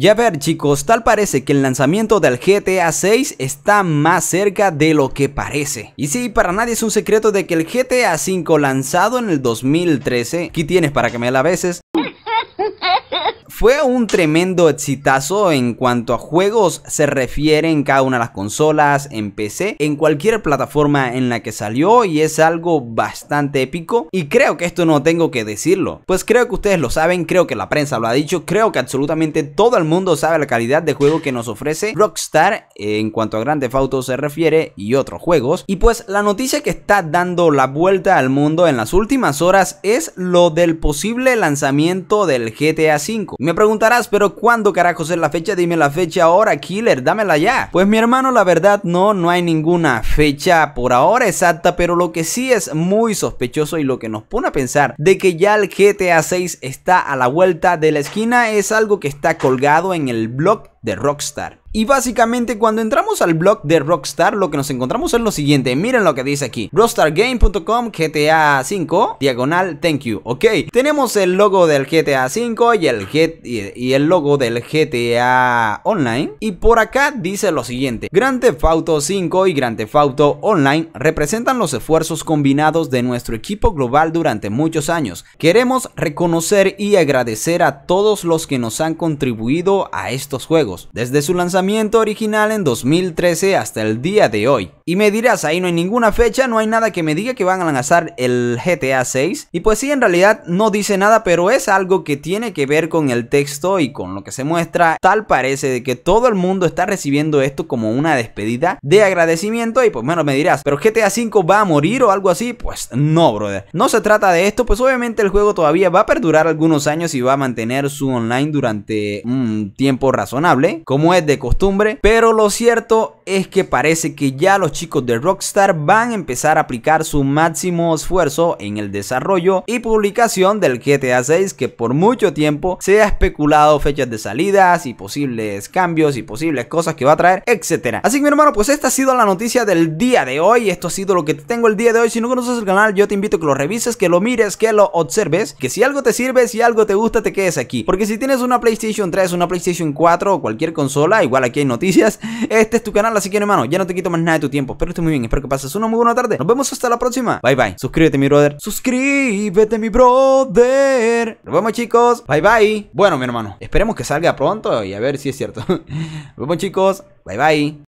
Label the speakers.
Speaker 1: Ya ver chicos, tal parece que el lanzamiento del GTA 6 está más cerca de lo que parece. Y sí, para nadie es un secreto de que el GTA 5 lanzado en el 2013, aquí tienes para que me la beses, fue un tremendo exitazo en cuanto a juegos se refiere en cada una de las consolas, en PC, en cualquier plataforma en la que salió y es algo bastante épico y creo que esto no tengo que decirlo, pues creo que ustedes lo saben, creo que la prensa lo ha dicho, creo que absolutamente todo el mundo sabe la calidad de juego que nos ofrece Rockstar en cuanto a Grand Theft Auto se refiere y otros juegos y pues la noticia que está dando la vuelta al mundo en las últimas horas es lo del posible lanzamiento del GTA V. Me preguntarás, pero ¿cuándo carajos es la fecha? Dime la fecha ahora, killer, dámela ya. Pues mi hermano, la verdad no, no hay ninguna fecha por ahora exacta, pero lo que sí es muy sospechoso y lo que nos pone a pensar de que ya el GTA 6 está a la vuelta de la esquina es algo que está colgado en el blog de Rockstar. Y básicamente cuando entramos al blog de Rockstar lo que nos encontramos es lo siguiente, miren lo que dice aquí, rockstargame.com GTA 5 diagonal thank you, ok, tenemos el logo del GTA 5 y el, y el logo del GTA Online y por acá dice lo siguiente, Grand Theft Auto 5 y Grand Theft Auto Online representan los esfuerzos combinados de nuestro equipo global durante muchos años, queremos reconocer y agradecer a todos los que nos han contribuido a estos juegos desde su lanzamiento original en 2013 hasta el día de hoy. Y me dirás, ahí no hay ninguna fecha, no hay nada que me diga que van a lanzar el GTA 6. Y pues sí, en realidad no dice nada, pero es algo que tiene que ver con el texto y con lo que se muestra. Tal parece de que todo el mundo está recibiendo esto como una despedida de agradecimiento y pues bueno, me dirás, pero GTA 5 va a morir o algo así, pues no, brother. No se trata de esto, pues obviamente el juego todavía va a perdurar algunos años y va a mantener su online durante un tiempo razonable como es de costumbre, pero lo cierto es que parece que ya los chicos de Rockstar van a empezar a aplicar su máximo esfuerzo en el desarrollo y publicación del GTA 6 que por mucho tiempo se ha especulado fechas de salidas y posibles cambios y posibles cosas que va a traer, etcétera. Así que mi hermano, pues esta ha sido la noticia del día de hoy, esto ha sido lo que tengo el día de hoy. Si no conoces el canal, yo te invito a que lo revises, que lo mires, que lo observes, que si algo te sirve, si algo te gusta, te quedes aquí. Porque si tienes una PlayStation 3, una PlayStation 4 o cualquier consola. Igual aquí hay noticias. Este es tu canal, así que hermano, ya no te quito más nada de tu tiempo. Espero que estés muy bien, espero que pases una muy buena tarde. Nos vemos hasta la próxima. Bye bye. Suscríbete, mi brother. Suscríbete, mi brother. Nos vemos, chicos. Bye bye. Bueno, mi hermano, esperemos que salga pronto y a ver si es cierto. Nos vemos, chicos. Bye bye.